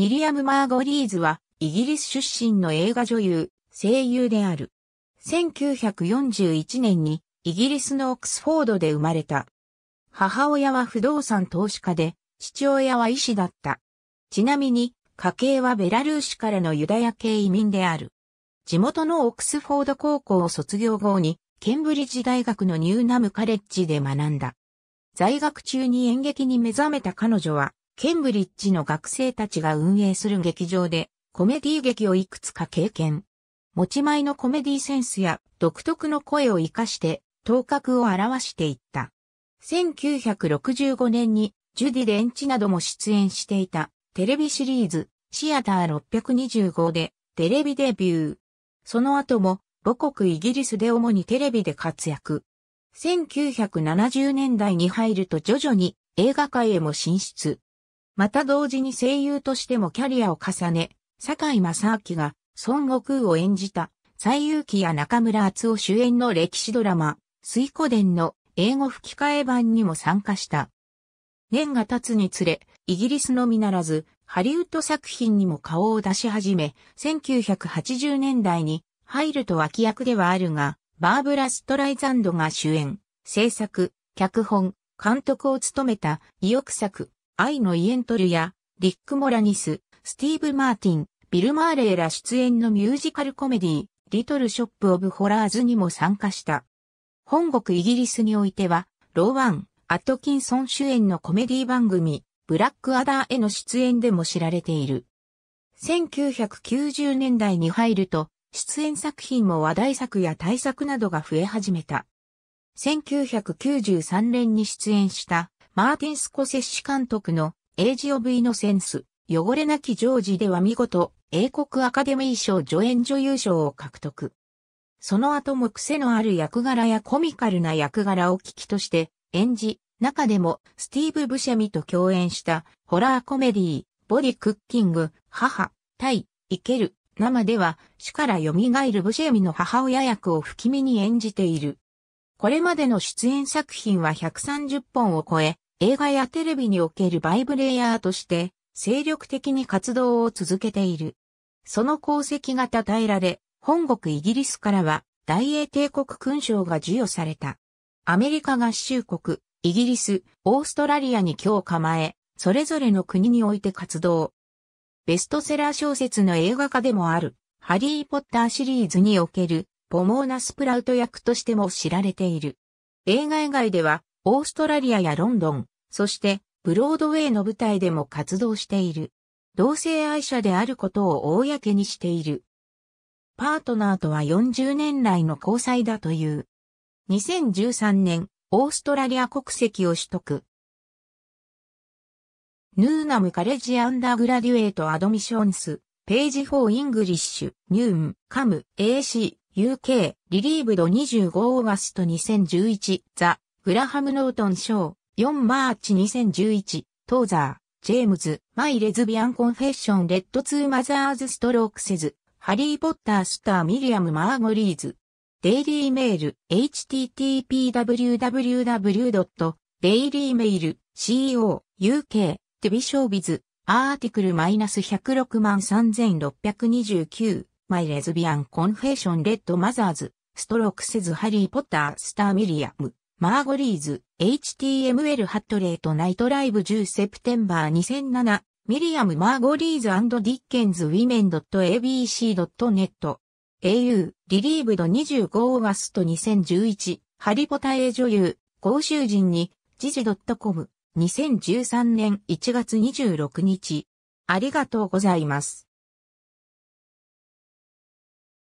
ミリアム・マーゴリーズは、イギリス出身の映画女優、声優である。1941年に、イギリスのオックスフォードで生まれた。母親は不動産投資家で、父親は医師だった。ちなみに、家系はベラルーシからのユダヤ系移民である。地元のオックスフォード高校を卒業後に、ケンブリッジ大学のニューナムカレッジで学んだ。在学中に演劇に目覚めた彼女は、ケンブリッジの学生たちが運営する劇場で、コメディ劇をいくつか経験。持ち前のコメディセンスや独特の声を活かして、頭角を表していった。1965年にジュディ・レンチなども出演していたテレビシリーズシアター625でテレビデビュー。その後も母国イギリスで主にテレビで活躍。1970年代に入ると徐々に映画界へも進出。また同時に声優としてもキャリアを重ね、坂井正明が孫悟空を演じた、西遊記や中村敦夫主演の歴史ドラマ、水古伝の英語吹き替え版にも参加した。年が経つにつれ、イギリスのみならず、ハリウッド作品にも顔を出し始め、1980年代に入ると脇役ではあるが、バーブラ・ストライザンドが主演、制作、脚本、監督を務めた意欲作、アイのイエントルや、リック・モラニス、スティーブ・マーティン、ビル・マーレーら出演のミュージカルコメディリトル・ショップ・オブ・ホラーズにも参加した。本国イギリスにおいては、ローワン、アトキンソン主演のコメディ番組、ブラックアダーへの出演でも知られている。1990年代に入ると、出演作品も話題作や大作などが増え始めた。1993年に出演したマーティン・スコセッシ監督のエイジ・オブ・イノセンス、汚れなきジョージでは見事、英国アカデミー賞助演女優賞を獲得。その後も癖のある役柄やコミカルな役柄を危機として演じ、中でもスティーブ・ブシェミと共演したホラーコメディー、ボディ・クッキング、母、対、イケル、生では死から蘇るブシェミの母親役を不気味に演じている。これまでの出演作品は130本を超え、映画やテレビにおけるバイブレイヤーとして精力的に活動を続けている。その功績が称えられ、本国イギリスからは大英帝国勲章が授与された。アメリカ合衆国、イギリス、オーストラリアに今日構え、それぞれの国において活動。ベストセラー小説の映画化でもある、ハリー・ポッターシリーズにおけるポモーナスプラウト役としても知られている。映画以外では、オーストラリアやロンドン、そしてブロードウェイの舞台でも活動している。同性愛者であることを公にしている。パートナーとは40年来の交際だという。2013年、オーストラリア国籍を取得。ヌーナムカレッジアンダーグラデュエートアドミションス、ページ4イングリッシュ、ニューン、カム、AC、UK、リリーブド25オーガスト2011、ザ、グラハム・ノートン・ショー、4マーチ2011、トーザー、ジェームズ、マイ・レズビアン・コンフェッション・レッド・ツー・マザーズ・ストロークセズ、ハリー・ポッター・スター・ミリアム・マーゴリーズ、デイリーメール、httpwww.dailymail.co、UK、テビショービズ、アーティクル -1063629 マイレズビアンコンフェーションレッドマザーズ、ストロークセズハリーポッタースターミリアム、マーゴリーズ、HTML ハットレートナイトライブ10セプテンバー2007、ミリアム・マーゴリーズディッケンズ・ウィメン .abc.net。au、リリーブド25オーガスト2011、ハリポタエ女優、公衆人に、ドッ .com、2013年1月26日。ありがとうございます。